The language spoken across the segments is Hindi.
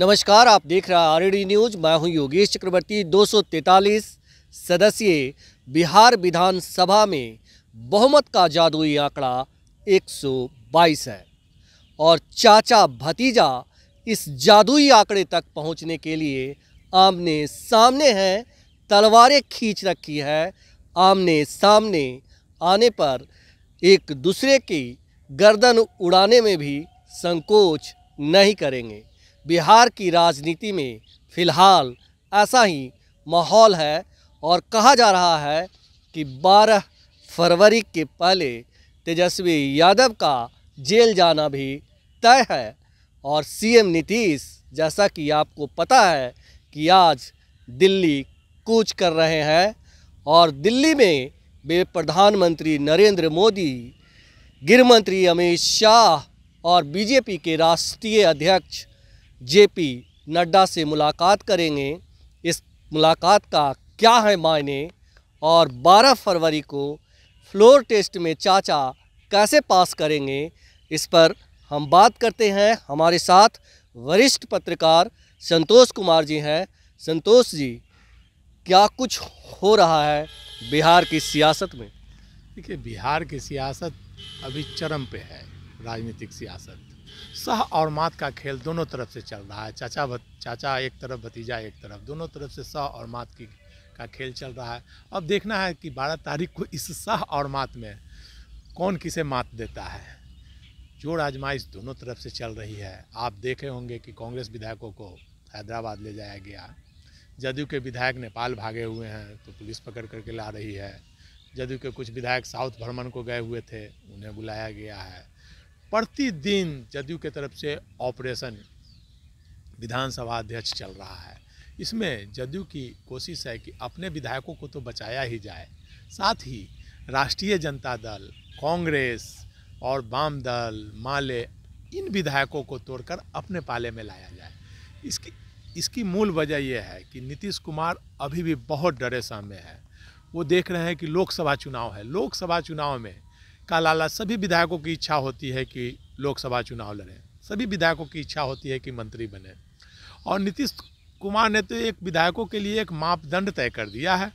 नमस्कार आप देख रहे हैं आर न्यूज e मैं हूं योगेश चक्रवर्ती 243 सदस्य बिहार विधानसभा में बहुमत का जादुई आंकड़ा 122 है और चाचा भतीजा इस जादुई आंकड़े तक पहुंचने के लिए आमने सामने हैं तलवारें खींच रखी है आमने सामने आने पर एक दूसरे की गर्दन उड़ाने में भी संकोच नहीं करेंगे बिहार की राजनीति में फ़िलहाल ऐसा ही माहौल है और कहा जा रहा है कि 12 फरवरी के पहले तेजस्वी यादव का जेल जाना भी तय है और सीएम नीतीश जैसा कि आपको पता है कि आज दिल्ली कूच कर रहे हैं और दिल्ली में वे प्रधानमंत्री नरेंद्र मोदी गृह मंत्री अमित शाह और बीजेपी के राष्ट्रीय अध्यक्ष जेपी नड्डा से मुलाकात करेंगे इस मुलाकात का क्या है मायने और 12 फरवरी को फ्लोर टेस्ट में चाचा कैसे पास करेंगे इस पर हम बात करते हैं हमारे साथ वरिष्ठ पत्रकार संतोष कुमार जी हैं संतोष जी क्या कुछ हो रहा है बिहार की सियासत में देखिए बिहार की सियासत अभी चरम पे है राजनीतिक सियासत सह और मात का खेल दोनों तरफ से चल रहा है चाचा भत, चाचा एक तरफ भतीजा एक तरफ दोनों तरफ से सह और मात की का खेल चल रहा है अब देखना है कि बारह तारीख को इस सह और मात में कौन किसे मात देता है जोड़ आजमाइश दोनों तरफ से चल रही है आप देखे होंगे कि कांग्रेस विधायकों को हैदराबाद ले जाया गया जदयू के विधायक नेपाल भागे हुए हैं तो पुलिस पकड़ करके ला रही है जदयू के कुछ विधायक साउथ भ्रमण को गए हुए थे उन्हें बुलाया गया है प्रतिदिन जदयू के तरफ से ऑपरेशन विधानसभा अध्यक्ष चल रहा है इसमें जदयू की कोशिश है कि अपने विधायकों को तो बचाया ही जाए साथ ही राष्ट्रीय जनता दल कांग्रेस और वाम दल माले इन विधायकों को तोड़कर अपने पाले में लाया जाए इसकी इसकी मूल वजह यह है कि नीतीश कुमार अभी भी बहुत डरे सामने है वो देख रहे हैं कि लोकसभा चुनाव है लोकसभा चुनाव में का लाला सभी विधायकों की इच्छा होती है कि लोकसभा चुनाव लड़ें सभी विधायकों की इच्छा होती है कि मंत्री बने और नीतीश कुमार ने तो एक विधायकों के लिए एक मापदंड तय कर दिया है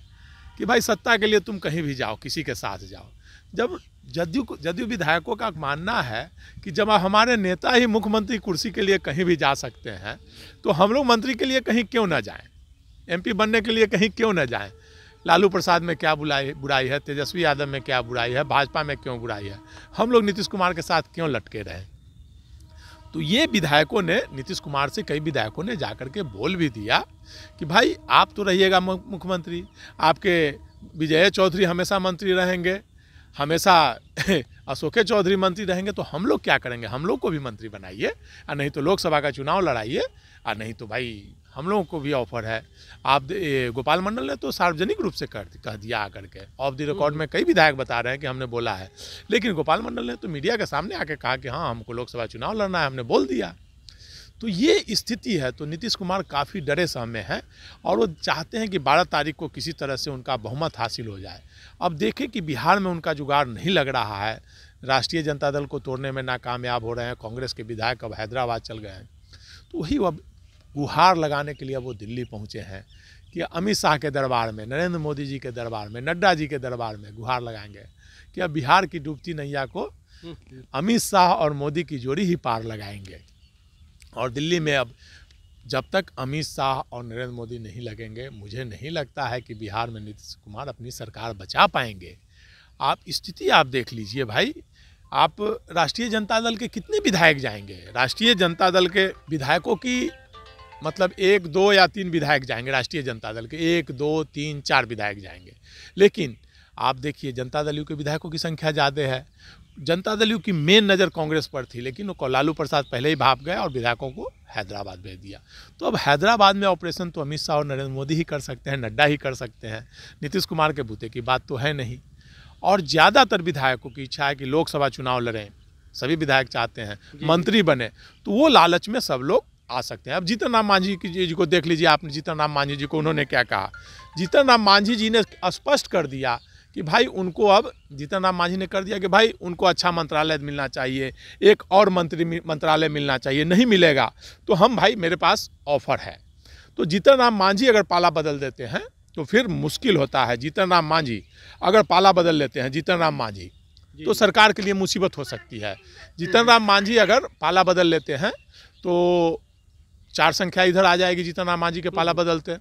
कि भाई सत्ता के लिए तुम कहीं भी जाओ किसी के साथ जाओ जब जदयू जदयू विधायकों का मानना है कि जब हमारे नेता ही मुख्यमंत्री कुर्सी के लिए कहीं भी जा सकते हैं तो हम लोग मंत्री के लिए कहीं क्यों ना जाएं एमपी बनने के लिए कहीं क्यों ना जाएं लालू प्रसाद में क्या बुलाई बुराई है तेजस्वी यादव में क्या बुराई है भाजपा में क्यों बुराई है हम लोग नीतीश कुमार के साथ क्यों लटके रहे तो ये विधायकों ने नीतीश कुमार से कई विधायकों ने जा के बोल भी दिया कि भाई आप तो रहिएगा मुख्यमंत्री आपके विजय चौधरी हमेशा मंत्री रहेंगे हमेशा अशोके चौधरी मंत्री रहेंगे तो हम लोग क्या करेंगे हम लोग को भी मंत्री बनाइए और नहीं तो लोकसभा का चुनाव लड़ाइए और नहीं तो भाई हम लोगों को भी ऑफर है आप गोपाल मंडल ने तो सार्वजनिक रूप से कर कह दिया आकर के ऑफ द रिकॉर्ड में कई विधायक बता रहे हैं कि हमने बोला है लेकिन गोपाल मंडल ने तो मीडिया के सामने आके कहा कि हाँ हमको लोकसभा चुनाव लड़ना है हमने बोल दिया तो ये स्थिति है तो नीतीश कुमार काफ़ी डरे सामने हैं और वो चाहते हैं कि बारह तारीख को किसी तरह से उनका बहुमत हासिल हो जाए अब देखें कि बिहार में उनका जुगाड़ नहीं लग रहा है राष्ट्रीय जनता दल को तोड़ने में नाकामयाब हो रहे हैं कांग्रेस के विधायक अब हैदराबाद चल गए हैं तो वही अब गुहार लगाने के लिए वो दिल्ली पहुँचे हैं कि अमित शाह के दरबार में नरेंद्र मोदी जी के दरबार में नड्डा जी के दरबार में गुहार लगाएंगे कि अब बिहार की डूबती नैया को अमित शाह और मोदी की जोड़ी ही पार लगाएंगे और दिल्ली में अब जब तक अमित शाह और नरेंद्र मोदी नहीं लगेंगे मुझे नहीं लगता है कि बिहार में नीतीश कुमार अपनी सरकार बचा पाएंगे आप स्थिति आप देख लीजिए भाई आप राष्ट्रीय जनता दल के कितने विधायक जाएंगे राष्ट्रीय जनता दल के विधायकों की मतलब एक दो या तीन विधायक जाएंगे राष्ट्रीय जनता दल के एक दो तीन चार विधायक जाएंगे लेकिन आप देखिए जनता दल यू के विधायकों की संख्या ज़्यादा है जनता दल यू की मेन नज़र कांग्रेस पर थी लेकिन वो लालू प्रसाद पहले ही भाप गए और विधायकों को हैदराबाद भेज दिया तो अब हैदराबाद में ऑपरेशन तो अमित शाह और नरेंद्र मोदी ही कर सकते हैं नड्डा ही कर सकते हैं नीतीश कुमार के बूते की बात तो है नहीं और ज़्यादातर विधायकों की इच्छा है कि लोकसभा चुनाव लड़ें सभी विधायक चाहते हैं मंत्री बने तो वो लालच में सब लोग आ सकते हैं अब जीतन राम मांझी जी को देख लीजिए आपने जीतन राम मांझी जी को उन्होंने क्या कहा जीतन राम मांझी जी ने स्पष्ट कर दिया कि भाई उनको अब जीतन राम मांझी ने कर दिया कि भाई उनको अच्छा मंत्रालय मिलना चाहिए एक और मंत्री मंत्रालय मिलना चाहिए नहीं मिलेगा तो हम भाई मेरे पास ऑफर है तो जीतन राम मांझी अगर पाला बदल देते हैं तो फिर मुश्किल होता है जीतन राम मांझी अगर पाला बदल लेते हैं जीतन राम मांझी तो सरकार के लिए मुसीबत हो सकती है जीतन राम मांझी अगर पाला बदल लेते हैं तो चार संख्या इधर आ जाएगी जितना मांझी के पाला हम्म। बदलते हैं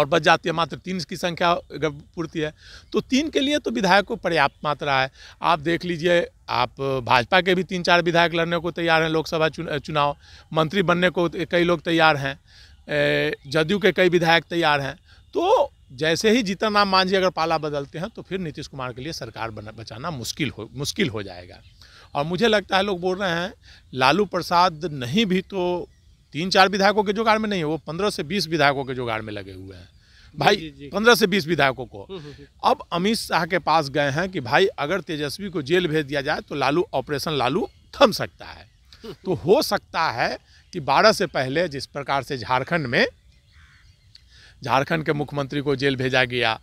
और बच जाती है मात्र तीन की संख्या अगर पूर्ति है तो तीन के लिए तो विधायक को पर्याप्त मात्रा है आप देख लीजिए आप भाजपा के भी तीन चार विधायक लड़ने को तैयार हैं लोकसभा चुनाव मंत्री बनने को कई लोग तैयार हैं जदयू के कई विधायक तैयार हैं तो जैसे ही जीतन राम मांझी अगर पाला बदलते हैं तो फिर नीतीश कुमार के लिए सरकार बचाना मुश्किल हो मुश्किल हो जाएगा और मुझे लगता है लोग बोल रहे हैं लालू प्रसाद नहीं भी तो तीन चार विधायकों के जुगाड़ में नहीं है वो पंद्रह से बीस विधायकों के जुगाड़ में लगे हुए हैं भाई पंद्रह से बीस विधायकों को हम्म, हम्म, हम्म। अब अमित शाह के पास गए हैं कि भाई अगर तेजस्वी को जेल भेज दिया जाए तो लालू ऑपरेशन लालू थम सकता है तो हो सकता है कि बारह से पहले जिस प्रकार से झारखंड में झारखंड के मुख्यमंत्री को जेल भेजा गया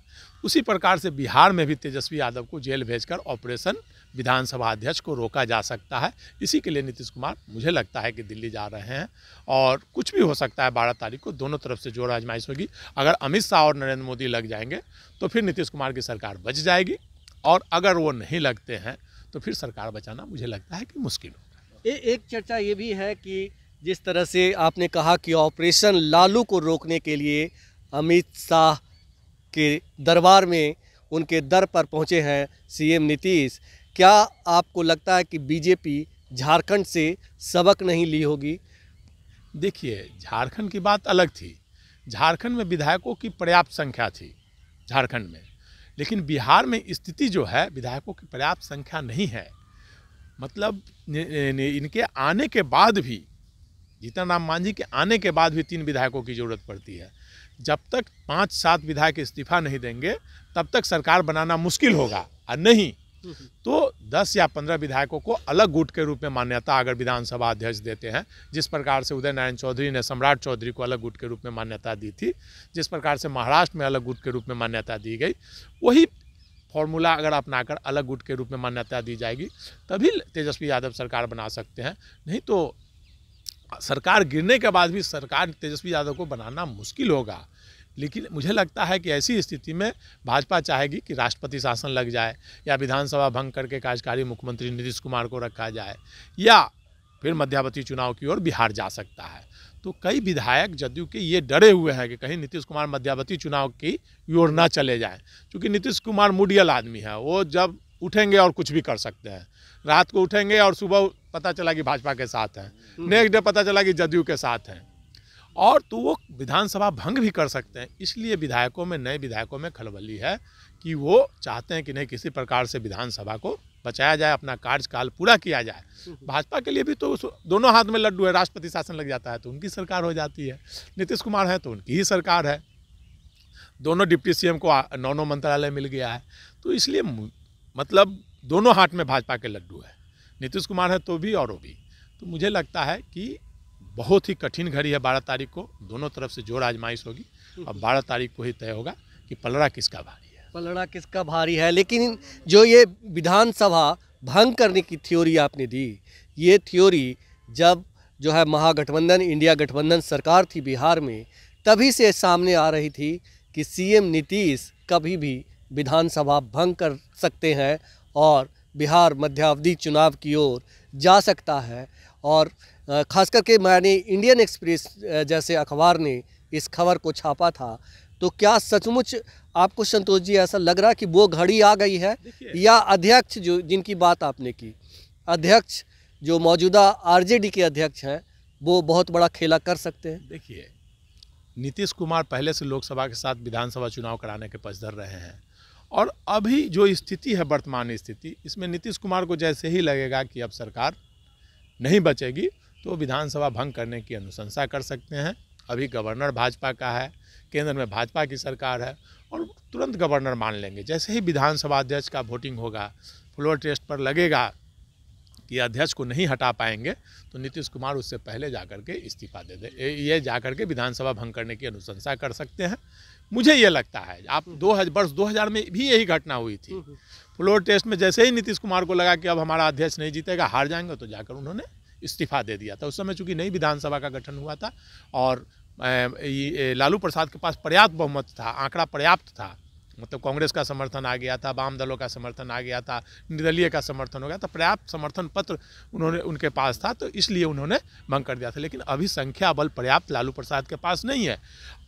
उसी प्रकार से बिहार में भी तेजस्वी यादव को जेल भेजकर ऑपरेशन विधानसभा अध्यक्ष को रोका जा सकता है इसी के लिए नीतीश कुमार मुझे लगता है कि दिल्ली जा रहे हैं और कुछ भी हो सकता है बारह तारीख को दोनों तरफ से जोर आजमाइश होगी अगर अमित शाह और नरेंद्र मोदी लग जाएंगे तो फिर नीतीश कुमार की सरकार बच जाएगी और अगर वो नहीं लगते हैं तो फिर सरकार बचाना मुझे लगता है कि मुश्किल होगा एक चर्चा ये भी है कि जिस तरह से आपने कहा कि ऑपरेशन लालू को रोकने के लिए अमित शाह के दरबार में उनके दर पर पहुंचे हैं सीएम नीतीश क्या आपको लगता है कि बीजेपी झारखंड से सबक नहीं ली होगी देखिए झारखंड की बात अलग थी झारखंड में विधायकों की पर्याप्त संख्या थी झारखंड में लेकिन बिहार में स्थिति जो है विधायकों की पर्याप्त संख्या नहीं है मतलब इनके आने के बाद भी जीतन राम मांझी के आने के बाद भी तीन विधायकों की ज़रूरत पड़ती है जब तक पाँच सात विधायक इस्तीफा नहीं देंगे तब तक सरकार बनाना मुश्किल होगा और नहीं तो 10 या 15 विधायकों को अलग गुट के रूप में मान्यता अगर विधानसभा अध्यक्ष देते हैं जिस प्रकार से उदय नारायण चौधरी ने सम्राट चौधरी को अलग गुट के रूप में मान्यता दी थी जिस प्रकार से महाराष्ट्र में अलग गुट के रूप में मान्यता दी गई वही फॉर्मूला अगर अपनाकर अलग गुट के रूप में मान्यता दी जाएगी तभी तेजस्वी यादव सरकार बना सकते हैं नहीं तो सरकार गिरने के बाद भी सरकार तेजस्वी यादव को बनाना मुश्किल होगा लेकिन मुझे लगता है कि ऐसी स्थिति में भाजपा चाहेगी कि राष्ट्रपति शासन लग जाए या विधानसभा भंग करके कार्यकारी मुख्यमंत्री नीतीश कुमार को रखा जाए या फिर मध्यावती चुनाव की ओर बिहार जा सकता है तो कई विधायक जदयू के ये डरे हुए हैं कि कहीं नीतीश कुमार मध्यावती चुनाव की ओर ना चले जाए क्योंकि नीतीश कुमार मुडियल आदमी है वो जब उठेंगे और कुछ भी कर सकते हैं रात को उठेंगे और सुबह पता चला कि भाजपा के साथ हैं हम्म। नेक्स्ट डे पता चला कि जदयू के साथ हैं और तो वो विधानसभा भंग भी कर सकते हैं इसलिए विधायकों में नए विधायकों में खलबली है कि वो चाहते हैं कि नहीं किसी प्रकार से विधानसभा को बचाया जाए अपना कार्यकाल पूरा किया जाए हम्म, हम्म। भाजपा के लिए भी तो दोनों हाथ में लड्डू है राष्ट्रपति शासन लग जाता है तो उनकी सरकार हो जाती है नीतीश कुमार हैं तो उनकी ही सरकार है दोनों डिप्टी सीएम को नौ नौ मंत्रालय मिल गया है तो इसलिए मतलब दोनों हाथ में भाजपा के लड्डू है नीतीश कुमार है तो भी और वो भी तो मुझे लगता है कि बहुत ही कठिन घड़ी है बारह तारीख को दोनों तरफ से जोर आजमाइश होगी और बारह तारीख को ही तय होगा कि पलड़ा किसका भारी है पलड़ा किसका भारी है लेकिन जो ये विधानसभा भंग करने की थ्योरी आपने दी ये थ्योरी जब जो है महागठबंधन इंडिया गठबंधन सरकार थी बिहार में तभी से सामने आ रही थी कि सीएम नीतीश कभी भी विधानसभा भंग कर सकते हैं और बिहार मध्यावधि चुनाव की ओर जा सकता है और खास करके मैंने इंडियन एक्सप्रेस जैसे अखबार ने इस खबर को छापा था तो क्या सचमुच आपको संतोष जी ऐसा लग रहा कि वो घड़ी आ गई है या अध्यक्ष जो जिनकी बात आपने की अध्यक्ष जो मौजूदा आरजेडी के अध्यक्ष हैं वो बहुत बड़ा खेला कर सकते हैं देखिए नीतीश कुमार पहले से लोकसभा के साथ विधानसभा चुनाव कराने के पचधर रहे हैं और अभी जो स्थिति है वर्तमान स्थिति इसमें नीतीश कुमार को जैसे ही लगेगा कि अब सरकार नहीं बचेगी तो विधानसभा भंग करने की अनुशंसा कर सकते हैं अभी गवर्नर भाजपा का है केंद्र में भाजपा की सरकार है और तुरंत गवर्नर मान लेंगे जैसे ही विधानसभा अध्यक्ष का वोटिंग होगा फ्लोर टेस्ट पर लगेगा कि अध्यक्ष को नहीं हटा पाएंगे तो नीतीश कुमार उससे पहले जा कर के इस्तीफा दे दे ये जा कर के विधानसभा भंग करने की अनुशंसा कर सकते हैं मुझे ये लगता है आप हम्म। दो हज़ार वर्ष दो हज़ार में भी यही घटना हुई थी फ्लोर हम्म, टेस्ट हम्म। में जैसे ही नीतीश कुमार को लगा कि अब हमारा अध्यक्ष नहीं जीतेगा हार जाएंगे तो जाकर उन्होंने इस्तीफा दे दिया था उस समय चूँकि नई विधानसभा का गठन हुआ था और लालू प्रसाद के पास पर्याप्त बहुमत था आंकड़ा पर्याप्त था मतलब कांग्रेस का समर्थन आ गया था वाम दलों का समर्थन आ गया था निर्दलीय का समर्थन हो गया था पर्याप्त समर्थन पत्र उन्होंने उनके पास था तो इसलिए उन्होंने भंग कर दिया था लेकिन अभी संख्या बल पर्याप्त लालू प्रसाद के पास नहीं है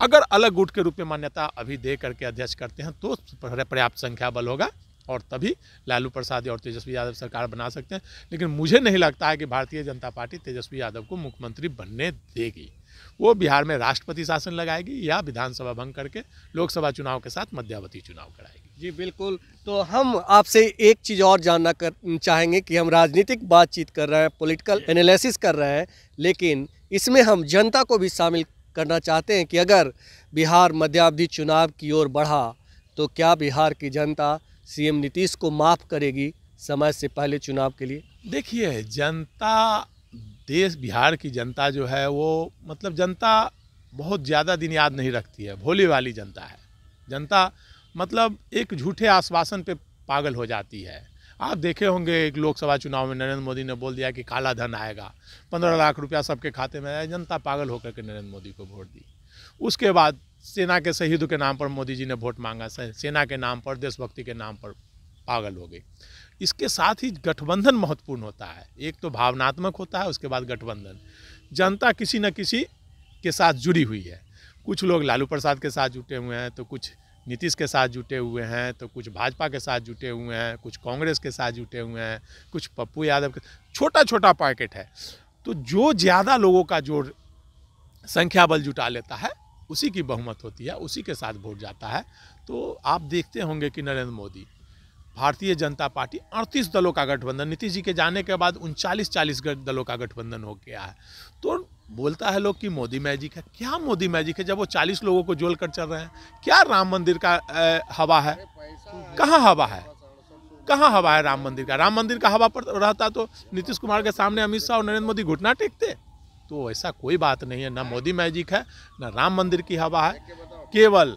अगर अलग गुट के रूप में मान्यता अभी दे करके अध्यक्ष करते हैं तो पर्याप्त संख्या बल होगा और तभी लालू प्रसाद और तेजस्वी यादव सरकार बना सकते हैं लेकिन मुझे नहीं लगता है कि भारतीय जनता पार्टी तेजस्वी यादव को मुख्यमंत्री बनने देगी वो बिहार में राष्ट्रपति शासन लगाएगी या विधानसभा भंग करके लोकसभा चुनाव के साथ मध्यावधि चुनाव कराएगी जी बिल्कुल तो हम आपसे एक चीज़ और जानना कर चाहेंगे कि हम राजनीतिक बातचीत कर रहे हैं पॉलिटिकल एनालिसिस कर रहे हैं लेकिन इसमें हम जनता को भी शामिल करना चाहते हैं कि अगर बिहार मध्यावधि चुनाव की ओर बढ़ा तो क्या बिहार की जनता सीएम नीतीश को माफ़ करेगी समय से पहले चुनाव के लिए देखिए जनता देश बिहार की जनता जो है वो मतलब जनता बहुत ज़्यादा दिन याद नहीं रखती है भोले वाली जनता है जनता मतलब एक झूठे आश्वासन पे पागल हो जाती है आप देखे होंगे एक लोकसभा चुनाव में नरेंद्र मोदी ने बोल दिया कि काला धन आएगा पंद्रह लाख रुपया सबके खाते में आया जनता पागल होकर के नरेंद्र मोदी को वोट दी उसके बाद सेना के शहीदों के नाम पर मोदी जी ने वोट मांगा सेना के नाम पर देशभक्ति के नाम पर पागल हो गई इसके साथ ही गठबंधन महत्वपूर्ण होता है एक तो भावनात्मक होता है उसके बाद गठबंधन जनता किसी न किसी के साथ जुड़ी हुई है कुछ लोग लालू प्रसाद के साथ जुटे हुए हैं तो कुछ नीतीश के साथ जुटे हुए हैं तो कुछ भाजपा के साथ जुटे हुए हैं कुछ कांग्रेस के साथ जुटे हुए हैं कुछ पप्पू यादव के छोटा छोटा पैकेट है तो जो ज़्यादा लोगों का जोड़ संख्या बल जुटा लेता है उसी की बहुमत होती है उसी के साथ वोट जाता है तो आप देखते होंगे कि नरेंद्र मोदी भारतीय जनता पार्टी 38 दलों का गठबंधन नीतीश जी के जाने के बाद उनचालीस चालीस दलों का गठबंधन हो गया है तो बोलता है लोग कि मोदी मैजिक है क्या मोदी मैजिक है जब वो 40 लोगों को जोल कर चल रहे हैं क्या राम मंदिर का ए, हवा है कहाँ हवा है कहाँ हवा है राम मंदिर का राम मंदिर का हवा पर रहता तो नीतीश कुमार के सामने अमित शाह और नरेंद्र मोदी घुटना टेकते तो ऐसा कोई बात नहीं है ना मोदी मैजिक है ना राम मंदिर की हवा है केवल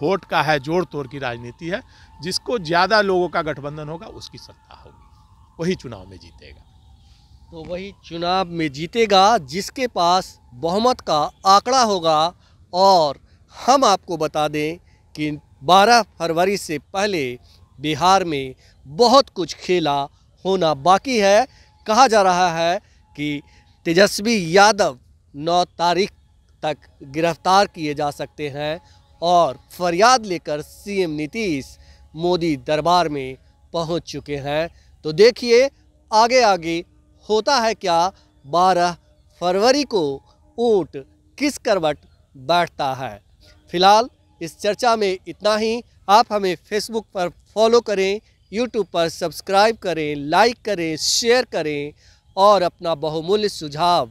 वोट का है जोड़ तोड़ की राजनीति है जिसको ज़्यादा लोगों का गठबंधन होगा उसकी सत्ता होगी वही चुनाव में जीतेगा तो वही चुनाव में जीतेगा जिसके पास बहुमत का आंकड़ा होगा और हम आपको बता दें कि 12 फरवरी से पहले बिहार में बहुत कुछ खेला होना बाकी है कहा जा रहा है कि तेजस्वी यादव 9 तारीख तक गिरफ्तार किए जा सकते हैं और फरियाद लेकर सीएम नीतीश मोदी दरबार में पहुंच चुके हैं तो देखिए आगे आगे होता है क्या 12 फरवरी को ऊँट किस करवट बैठता है फिलहाल इस चर्चा में इतना ही आप हमें फेसबुक पर फॉलो करें यूट्यूब पर सब्सक्राइब करें लाइक करें शेयर करें और अपना बहुमूल्य सुझाव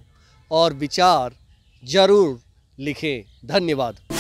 और विचार ज़रूर लिखें धन्यवाद